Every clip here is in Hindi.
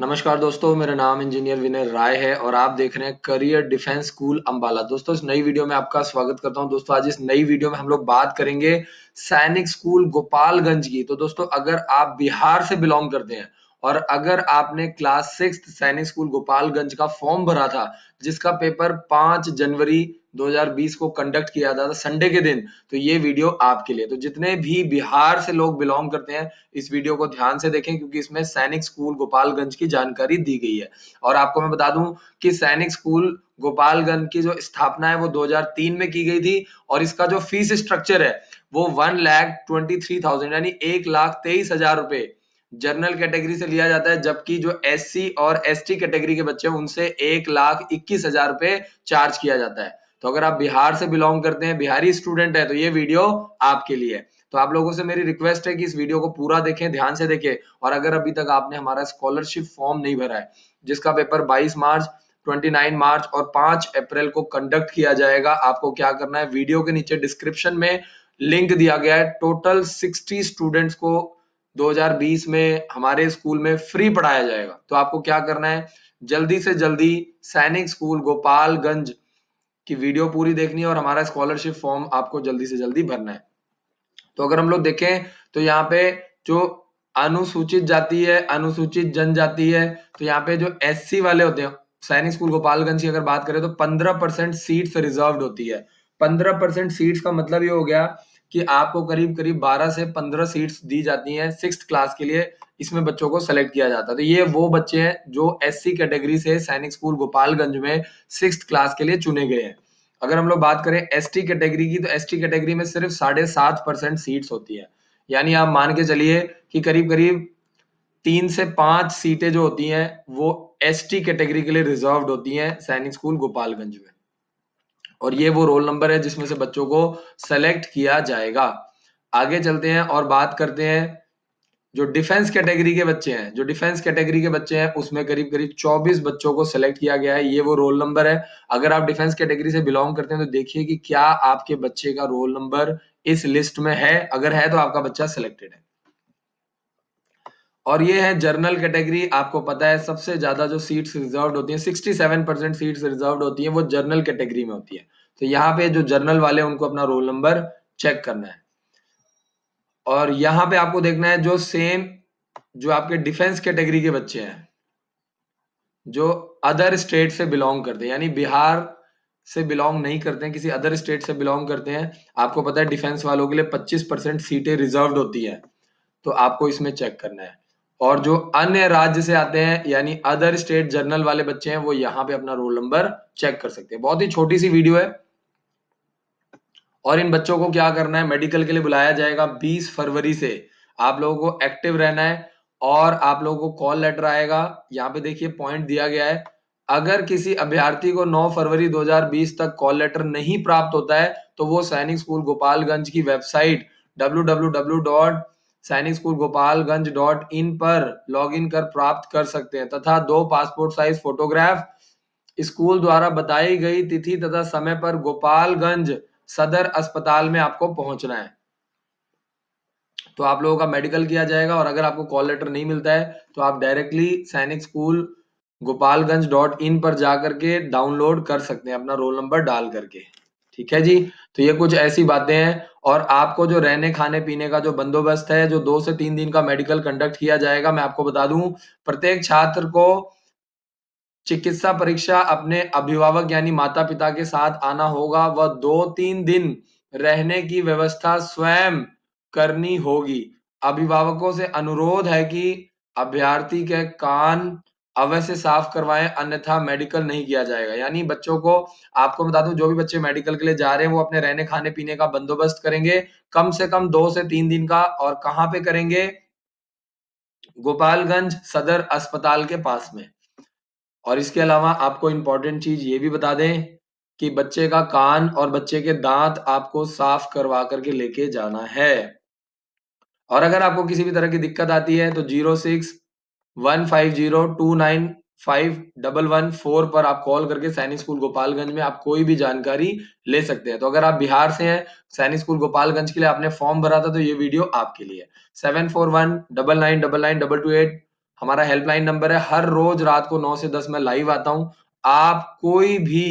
नमस्कार दोस्तों मेरा नाम इंजीनियर विनय राय है और आप देख रहे हैं करियर डिफेंस स्कूल अंबाला दोस्तों इस नई वीडियो में आपका स्वागत करता हूं दोस्तों आज इस नई वीडियो में हम लोग बात करेंगे सैनिक स्कूल गोपालगंज की तो दोस्तों अगर आप बिहार से बिलोंग करते हैं और अगर आपने class six Sainik school Gopalganj का फॉर्म भरा था जिसका पेपर पांच जनवरी 2020 को कंडक्ट किया जाता था संडे के दिन तो ये वीडियो आपके लिए तो जितने भी बिहार से लोग बिलोंग करते हैं इस वीडियो को ध्यान से देखें क्योंकि इसमें सैनिक स्कूल गोपालगंज की जानकारी दी गई है और आपको मैं बता दूं कि सैनिक स्कूल गोपालगंज की जो स्थापना है वो 2003 में की गई थी और इसका जो फीस स्ट्रक्चर है वो one lakh twenty three thousand यानी एक लाख तेईस हजार रुपए जनरल कैटेगरी से लिया जाता है जबकि जो एससी और एसटी कैटेगरी के बच्चे उनसे एक लाख इक्कीस हजार रुपए चार्ज किया जाता है तो अगर आप बिहार से बिलोंग करते हैं बिहारी स्टूडेंट है तो ये वीडियो आपके लिए है तो आप लोगों से मेरी रिक्वेस्ट है कि इस वीडियो को पूरा देखें ध्यान से देखें और अगर अभी तक आपने हमारा स्कॉलरशिप फॉर्म नहीं भरा है जिसका पेपर 22 मार्च 29 मार्च और 5 अप्रैल को कंडक्ट किया जाएगा आपको क्या करना है वीडियो के नीचे डिस्क्रिप्शन में लिंक दिया गया है टोटल 60 स्टूडेंट्स को 2020 में हमारे स्कूल में फ्री पढ़ाया जाएगा तो आपको क्या करना है जल्दी से जल्दी सैनिक स्कूल गोपालगंज कि वीडियो पूरी देखनी है और हमारा स्कॉलरशिप फॉर्म आपको जल्दी से जल्दी भरना है तो अगर हम लोग देखें तो यहाँ पे जो अनुसूचित जाति है अनुसूचित जनजाति है तो यहाँ पे जो एस वाले होते हैं सैनिक स्कूल गोपालगंज की अगर बात करें तो पंद्रह परसेंट सीट्स रिजर्व होती है पंद्रह परसेंट सीट्स का मतलब ये हो गया कि आपको करीब करीब 12 से 15 सीट्स दी जाती हैं सिक्स क्लास के लिए इसमें बच्चों को सेलेक्ट किया जाता है तो ये वो बच्चे हैं जो एससी कैटेगरी से सैनिक स्कूल गोपालगंज में सिक्स क्लास के लिए चुने गए हैं अगर हम लोग बात करें एसटी कैटेगरी की तो एसटी कैटेगरी में सिर्फ साढ़े सात परसेंट सीट्स होती है यानी आप मान के चलिए कि करीब करीब तीन से पांच सीटें जो होती हैं वो एसटी कैटेगरी के लिए रिजर्व होती हैं सैनिक स्कूल गोपालगंज में और ये वो रोल नंबर है जिसमें से बच्चों को सेलेक्ट किया जाएगा आगे चलते हैं और बात करते हैं जो डिफेंस कैटेगरी के बच्चे हैं जो डिफेंस कैटेगरी के बच्चे हैं उसमें करीब करीब 24 बच्चों को सेलेक्ट किया गया है ये वो रोल नंबर है अगर आप डिफेंस कैटेगरी से बिलोंग करते हैं तो देखिए कि क्या आपके बच्चे का रोल नंबर इस लिस्ट में है अगर है तो आपका बच्चा सिलेक्टेड है और ये है जर्नल कैटेगरी आपको पता है सबसे ज्यादा जो सीट्स रिजर्व होती है sixty seven percent seat reserve होती है वो जर्नल कैटेगरी में होती है तो यहाँ पे जो जर्नल वाले उनको अपना रोल नंबर चेक करना है और यहाँ पे आपको देखना है जो सेम जो आपके डिफेंस कैटेगरी के बच्चे हैं जो अदर स्टेट से बिलोंग करते हैं यानी बिहार से बिलोंग नहीं करते हैं किसी अदर स्टेट से बिलोंग करते हैं आपको पता है डिफेंस वालों के लिए 25 परसेंट सीटें रिजर्व होती है तो आपको इसमें चेक करना है और जो अन्य राज्य से आते हैं यानी अदर स्टेट जर्नल वाले बच्चे हैं वो यहाँ पे अपना रोल नंबर चेक कर सकते हैं बहुत ही छोटी सी वीडियो है और इन बच्चों को क्या करना है मेडिकल के लिए बुलाया जाएगा 20 फरवरी से आप लोगों को एक्टिव रहना है और आप लोगों को कॉल लेटर आएगा यहाँ पे देखिए पॉइंट दिया गया है अगर किसी अभ्यर्थी को 9 फरवरी 2020 तक कॉल लेटर नहीं प्राप्त होता है तो वो सैनिक स्कूल गोपालगंज की website W W W dot Sainik school Gopalganj dot in पर लॉग इन कर प्राप्त कर सकते हैं तथा दो पासपोर्ट साइज फोटोग्राफ स्कूल द्वारा बताई गई तिथि तथा समय पर गोपालगंज सदर अस्पताल में आपको पहुंचना है तो आप लोगों का मेडिकल किया जाएगा और अगर आपको कॉल लेटर नहीं मिलता है तो आप डायरेक्टली सैनिक स्कूल गोपालगंज डॉट इन पर जाकर के डाउनलोड कर सकते हैं अपना रोल नंबर डाल करके ठीक है जी तो ये कुछ ऐसी बातें हैं और आपको जो रहने खाने पीने का जो बंदोबस्त है जो दो से तीन दिन का मेडिकल कंडक्ट किया जाएगा मैं आपको बता दूं प्रत्येक छात्र को चिकित्सा परीक्षा अपने अभिभावक यानी माता पिता के साथ आना होगा व दो तीन दिन रहने की व्यवस्था स्वयं करनी होगी अभिभावकों से अनुरोध है कि अभ्यार्थी के कान अवश्य साफ करवाएं अन्यथा मेडिकल नहीं किया जाएगा यानी बच्चों को आपको बता दूं जो भी बच्चे मेडिकल के लिए जा रहे हैं वो अपने रहने खाने पीने का बंदोबस्त करेंगे कम से कम दो से तीन दिन का और कहां पे करेंगे गोपालगंज सदर अस्पताल के पास में और इसके अलावा आपको इंपॉर्टेंट चीज ये भी बता दें कि बच्चे का कान और बच्चे के दांत आपको साफ करवा करके लेके जाना है और अगर आपको किसी भी तरह की दिक्कत आती है तो zero six one five zero two nine five double one four पर आप कॉल करके सैनिक स्कूल गोपालगंज में आप कोई भी जानकारी ले सकते हैं तो अगर आप बिहार से हैं सैनिक स्कूल गोपालगंज के लिए आपने फॉर्म भरा था तो ये वीडियो आपके लिए seven four one double nine double nine double two eight हमारा हेल्पलाइन नंबर है हर रोज रात को नौ से दस में लाइव आता हूँ आप कोई भी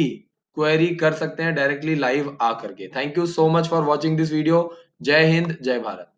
क्वेरी कर सकते हैं डायरेक्टली लाइव आ करके thank you so much for watching this video जय हिंद जय भारत